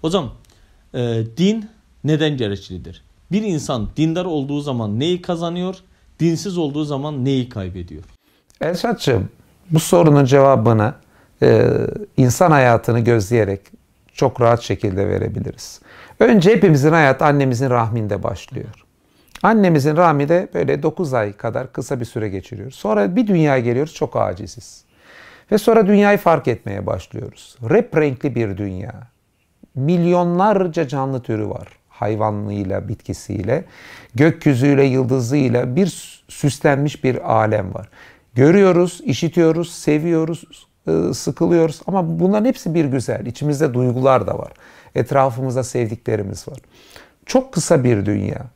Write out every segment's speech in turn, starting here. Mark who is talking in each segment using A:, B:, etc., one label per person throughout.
A: Hocam e, din neden gereklidir? Bir insan dindar olduğu zaman neyi kazanıyor? Dinsiz olduğu zaman neyi kaybediyor? Elçatçığım bu sorunun cevabını e, insan hayatını gözleyerek çok rahat şekilde verebiliriz. Önce hepimizin hayat annemizin rahminde başlıyor. Annemizin rahminde böyle 9 ay kadar kısa bir süre geçiriyor. Sonra bir dünyaya geliyoruz çok aciziz. Ve sonra dünyayı fark etmeye başlıyoruz. Rep renkli bir dünya milyonlarca canlı türü var. Hayvanlığıyla, bitkisiyle, gökyüzüyle, yıldızıyla bir süslenmiş bir alem var. Görüyoruz, işitiyoruz, seviyoruz, e, sıkılıyoruz ama bunların hepsi bir güzel. İçimizde duygular da var. Etrafımızda sevdiklerimiz var. Çok kısa bir dünya.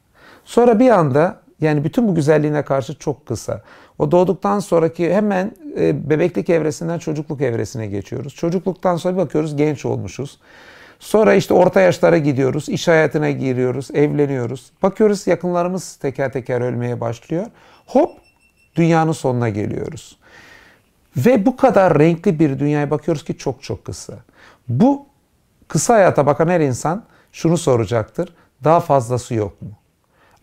A: Sonra bir anda yani bütün bu güzelliğine karşı çok kısa. O doğduktan sonraki hemen e, bebeklik evresinden çocukluk evresine geçiyoruz. Çocukluktan sonra bakıyoruz genç olmuşuz. Sonra işte orta yaşlara gidiyoruz, iş hayatına giriyoruz, evleniyoruz. Bakıyoruz yakınlarımız teker teker ölmeye başlıyor. Hop dünyanın sonuna geliyoruz. Ve bu kadar renkli bir dünyaya bakıyoruz ki çok çok kısa. Bu kısa hayata bakan her insan şunu soracaktır. Daha fazlası yok mu?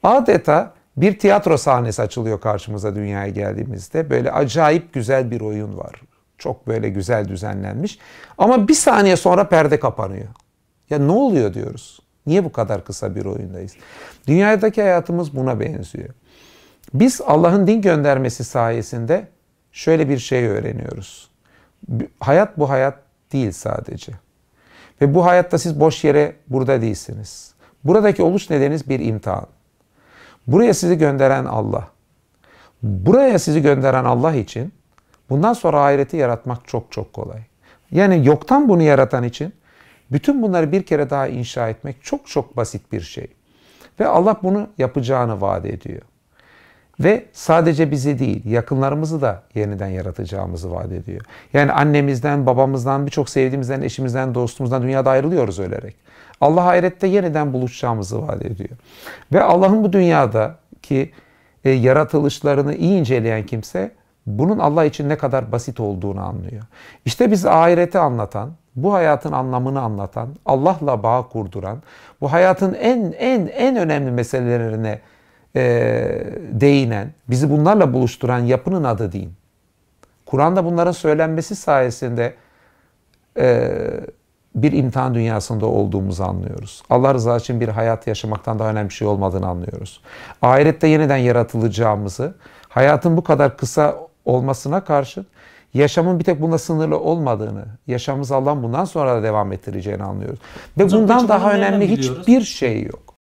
A: Adeta bir tiyatro sahnesi açılıyor karşımıza dünyaya geldiğimizde. Böyle acayip güzel bir oyun var. Çok böyle güzel düzenlenmiş. Ama bir saniye sonra perde kapanıyor. Ya ne oluyor diyoruz. Niye bu kadar kısa bir oyundayız? Dünyadaki hayatımız buna benziyor. Biz Allah'ın din göndermesi sayesinde şöyle bir şey öğreniyoruz. Hayat bu hayat değil sadece. Ve bu hayatta siz boş yere burada değilsiniz. Buradaki oluş nedeniniz bir imtihan. Buraya sizi gönderen Allah. Buraya sizi gönderen Allah için bundan sonra ahireti yaratmak çok çok kolay. Yani yoktan bunu yaratan için bütün bunları bir kere daha inşa etmek çok çok basit bir şey. Ve Allah bunu yapacağını vaat ediyor. Ve sadece bizi değil, yakınlarımızı da yeniden yaratacağımızı vaat ediyor. Yani annemizden, babamızdan, birçok sevdiğimizden, eşimizden, dostumuzdan dünyada ayrılıyoruz ölerek. Allah ahirette yeniden buluşacağımızı vaat ediyor. Ve Allah'ın bu dünyadaki e, yaratılışlarını iyi inceleyen kimse bunun Allah için ne kadar basit olduğunu anlıyor. İşte biz ahireti anlatan, bu hayatın anlamını anlatan, Allah'la bağ kurduran, bu hayatın en en en önemli meselelerine e, değinen, bizi bunlarla buluşturan yapının adı din. Kur'an'da bunların söylenmesi sayesinde e, bir imtihan dünyasında olduğumuzu anlıyoruz. Allah rızası için bir hayat yaşamaktan daha önemli bir şey olmadığını anlıyoruz. Ahirette yeniden yaratılacağımızı, hayatın bu kadar kısa olmasına karşın yaşamın bir tek buna sınırlı olmadığını, yaşamımızı Allah'ın bundan sonra da devam ettireceğini anlıyoruz. Ve bundan daha önemli hiçbir şey yok.